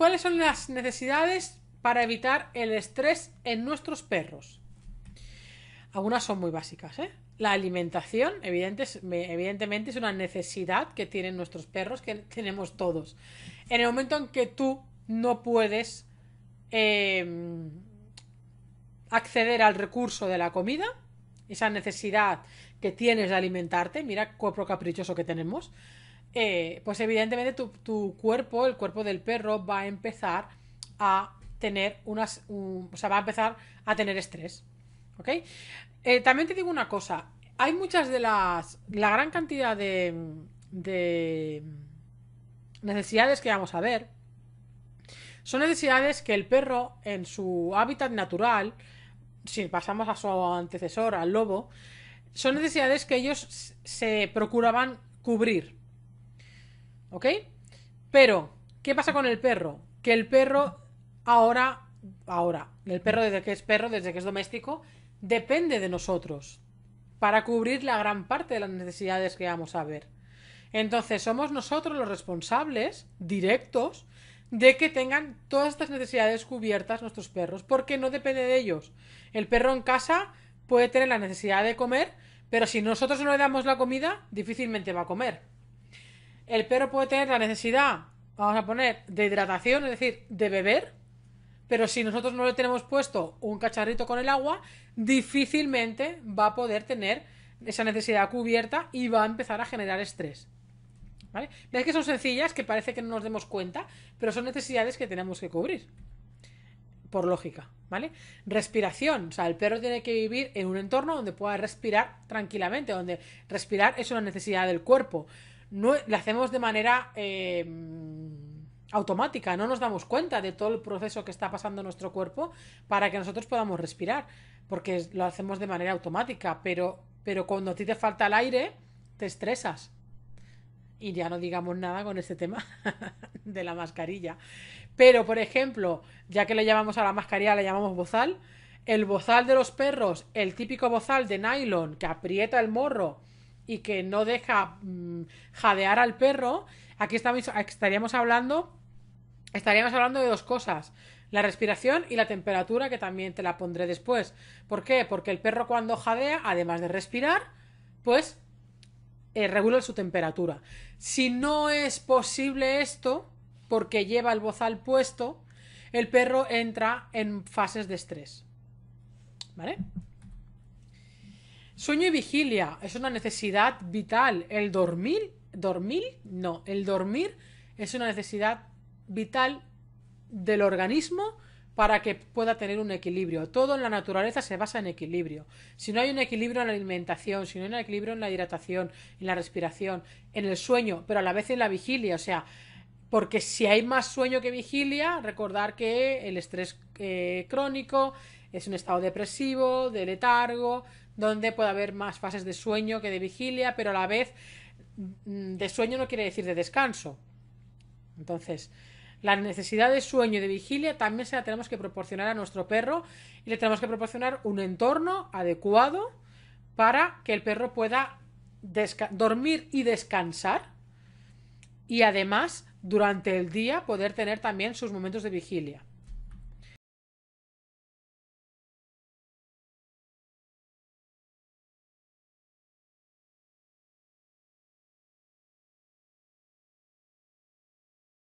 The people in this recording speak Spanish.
¿Cuáles son las necesidades para evitar el estrés en nuestros perros? Algunas son muy básicas, ¿eh? La alimentación, evidentemente, es una necesidad que tienen nuestros perros, que tenemos todos. En el momento en que tú no puedes em, acceder al recurso de la comida, esa necesidad que tienes de alimentarte, mira cuerpo caprichoso que tenemos, eh, pues evidentemente tu, cuerpo, el cuerpo del perro, va a empezar a tener unas. o sea, va a empezar a tener estrés. ¿Ok? Eh, también te digo una cosa. Hay muchas de las. La gran cantidad de necesidades que vamos a ver. Son necesidades que el perro, en su hábitat natural, si pasamos a su antecesor, al lobo, son necesidades que ellos se procuraban cubrir. ¿Ok? Pero, ¿qué pasa con el perro? Que el perro ahora, ahora, el perro desde que es perro, desde que es doméstico, depende de nosotros para cubrir la gran parte de las necesidades que vamos a ver. Entonces, somos nosotros los responsables directos de que tengan todas estas necesidades cubiertas nuestros perros, porque no depende de ellos. El perro en casa puede tener la necesidad de comer, pero si nosotros no le damos la comida, difícilmente va a comer. El perro puede tener la necesidad, vamos a poner, de hidratación, es decir, de beber, pero si nosotros no le tenemos puesto un cacharrito con el agua, difícilmente va a poder tener esa necesidad cubierta y va a empezar a generar estrés. ¿Vale? Veis que son sencillas, que parece que no nos demos cuenta, pero son necesidades que tenemos que cubrir. Por lógica, ¿vale? Respiración, o sea, el perro tiene que vivir en un entorno donde pueda respirar tranquilamente, donde respirar es una necesidad del cuerpo no la hacemos de manera eh, automática, no nos damos cuenta de todo el proceso que está pasando en nuestro cuerpo para que nosotros podamos respirar, porque lo hacemos de manera automática, pero, pero cuando a ti te falta el aire, te estresas. Y ya no digamos nada con este tema de la mascarilla. Pero, por ejemplo, ya que le llamamos a la mascarilla, le llamamos bozal, el bozal de los perros, el típico bozal de nylon que aprieta el morro y que no deja mm, jadear al perro, aquí estamos, estaríamos hablando estaríamos hablando de dos cosas. La respiración y la temperatura, que también te la pondré después. ¿Por qué? Porque el perro cuando jadea, además de respirar, pues eh, regula su temperatura. Si no es posible esto, porque lleva el bozal puesto, el perro entra en fases de estrés. ¿Vale? Sueño y vigilia es una necesidad vital. El dormir, dormir, no, el dormir es una necesidad vital del organismo para que pueda tener un equilibrio. Todo en la naturaleza se basa en equilibrio. Si no hay un equilibrio en la alimentación, si no hay un equilibrio en la hidratación, en la respiración, en el sueño, pero a la vez en la vigilia, o sea, porque si hay más sueño que vigilia, recordar que el estrés eh, crónico, es un estado depresivo, de letargo, donde puede haber más fases de sueño que de vigilia, pero a la vez mm, de sueño no quiere decir de descanso. Entonces, la necesidad de sueño y de vigilia también se la tenemos que proporcionar a nuestro perro y le tenemos que proporcionar un entorno adecuado para que el perro pueda dormir y descansar y además durante el día poder tener también sus momentos de vigilia.